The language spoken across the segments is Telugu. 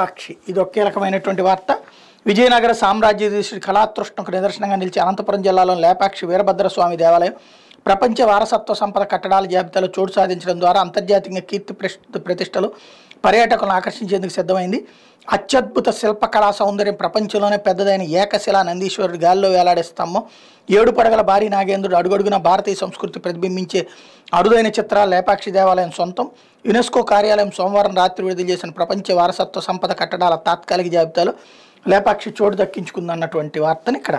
పక్షి ఇది ఒకే రకమైనటువంటి వార్త విజయనగర సామ్రాజ్య సామ్రాజ్యాధీశుడి కళాతృష్ణకు నిదర్శనంగా నిలిచి అనంతపురం జిల్లాలోని లేపాక్షి వీరభద్రస్వామి దేవాలయం ప్రపంచ వారసత్వ సంపద కట్టడాల జాబితాలో చోటు సాధించడం ద్వారా అంతర్జాతీయంగా కీర్తి ప్రతిష్టలు పర్యాటకులను ఆకర్షించేందుకు సిద్ధమైంది అత్యద్భుత శిల్పకళా సౌందర్యం ప్రపంచంలోనే పెద్దదైన ఏకశిలా నందీశ్వరుడు గాల్లో వేలాడే స్తంభం ఏడు పడగల భారీ నాగేంద్రుడు అడుగడుగున భారతీయ సంస్కృతి ప్రతిబింబించే అరుదైన చిత్రాలు లేపాక్షి దేవాలయం సొంతం యునెస్కో కార్యాలయం సోమవారం రాత్రి విడుదల చేసిన ప్రపంచ వారసత్వ సంపద కట్టడాల తాత్కాలిక జాబితాలో లేపాక్షి చోటు దక్కించుకుందన్నటువంటి వార్తను ఇక్కడ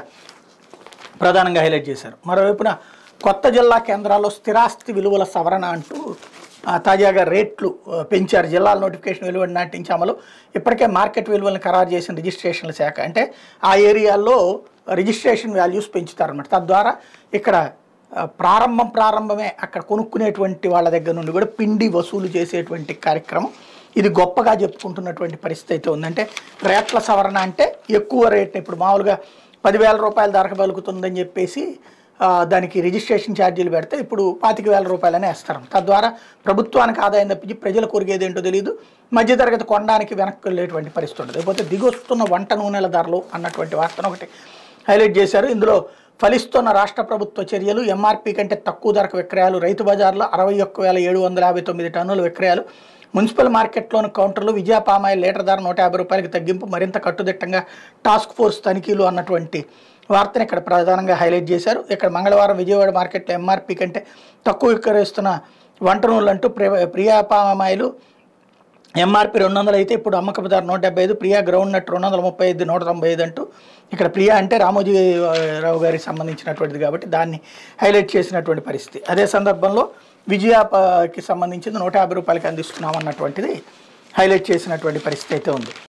ప్రధానంగా హైలైట్ చేశారు మరోవైపున కొత్త జిల్లా కేంద్రాల్లో స్థిరాస్తి విలువల సవరణ అంటూ తాజాగా రేట్లు పెంచారు జిల్లాల నోటిఫికేషన్ వెలువడి నాటించి అమలు ఇప్పటికే మార్కెట్ విలువలను ఖరారు చేసిన రిజిస్ట్రేషన్ల శాఖ అంటే ఆ ఏరియాల్లో రిజిస్ట్రేషన్ వాల్యూస్ పెంచుతారనమాట తద్వారా ఇక్కడ ప్రారంభం ప్రారంభమే అక్కడ కొనుక్కునేటువంటి వాళ్ళ దగ్గర నుండి కూడా పిండి వసూలు చేసేటువంటి కార్యక్రమం ఇది గొప్పగా చెప్పుకుంటున్నటువంటి పరిస్థితి అయితే ఉందంటే రేట్ల సవరణ అంటే ఎక్కువ రేట్ని ఇప్పుడు మామూలుగా పదివేల రూపాయల ధరకు పలుకుతుందని చెప్పేసి దానికి రిజిస్ట్రేషన్ ఛార్జీలు పెడితే ఇప్పుడు పాతిక వేల రూపాయలనే వేస్తారు తద్వారా ప్రభుత్వానికి ఆదాయం తప్పించి ప్రజలు కొరిగేది ఏంటో తెలియదు మధ్యతరగతి కొనడానికి వెనక్కి వెళ్ళేటువంటి పరిస్థితి ఉండదు లేకపోతే దిగొస్తున్న వంట నూనెల ధరలు అన్నటువంటి వార్తను ఒకటి హైలైట్ చేశారు ఇందులో ఫలిస్తున్న రాష్ట్ర ప్రభుత్వ చర్యలు ఎంఆర్పీ కంటే తక్కువ ధరకు విక్రయాలు రైతు బజార్లో అరవై ఒక్క వేల ఏడు వందల యాభై తొమ్మిది టన్నుల విక్రయాలు మున్సిపల్ మార్కెట్లోని కౌంటర్లు విజయ పామాయిల్ లీటర్ ధర నూట యాభై రూపాయలకు తగ్గింపు మరింత కట్టుదిట్టంగా టాస్క్ ఫోర్స్ తనిఖీలు అన్నటువంటి వార్తను ఇక్కడ ప్రధానంగా హైలైట్ చేశారు ఇక్కడ మంగళవారం విజయవాడ మార్కెట్లో ఎంఆర్పీ కంటే తక్కువ విక్రయిస్తున్న వంట నూనెలు అంటూ ప్రియా పామాయిలు ఎంఆర్పీ రెండు వందలు అయితే ఇప్పుడు అమ్మకపు ధర నూట డెబ్బై ఐదు ప్రియా గ్రౌండ్ నట్ రెండు వందల ముప్పై ఐదు నూట తొంభై ఐదు అంటూ ఇక్కడ ప్రియా అంటే రామోజీ రావు గారికి సంబంధించినటువంటిది కాబట్టి దాన్ని హైలైట్ చేసినటువంటి పరిస్థితి అదే సందర్భంలో విజయాకి సంబంధించింది నూట యాభై రూపాయలకి అందిస్తున్నాం అన్నటువంటిది హైలైట్ చేసినటువంటి పరిస్థితి అయితే ఉంది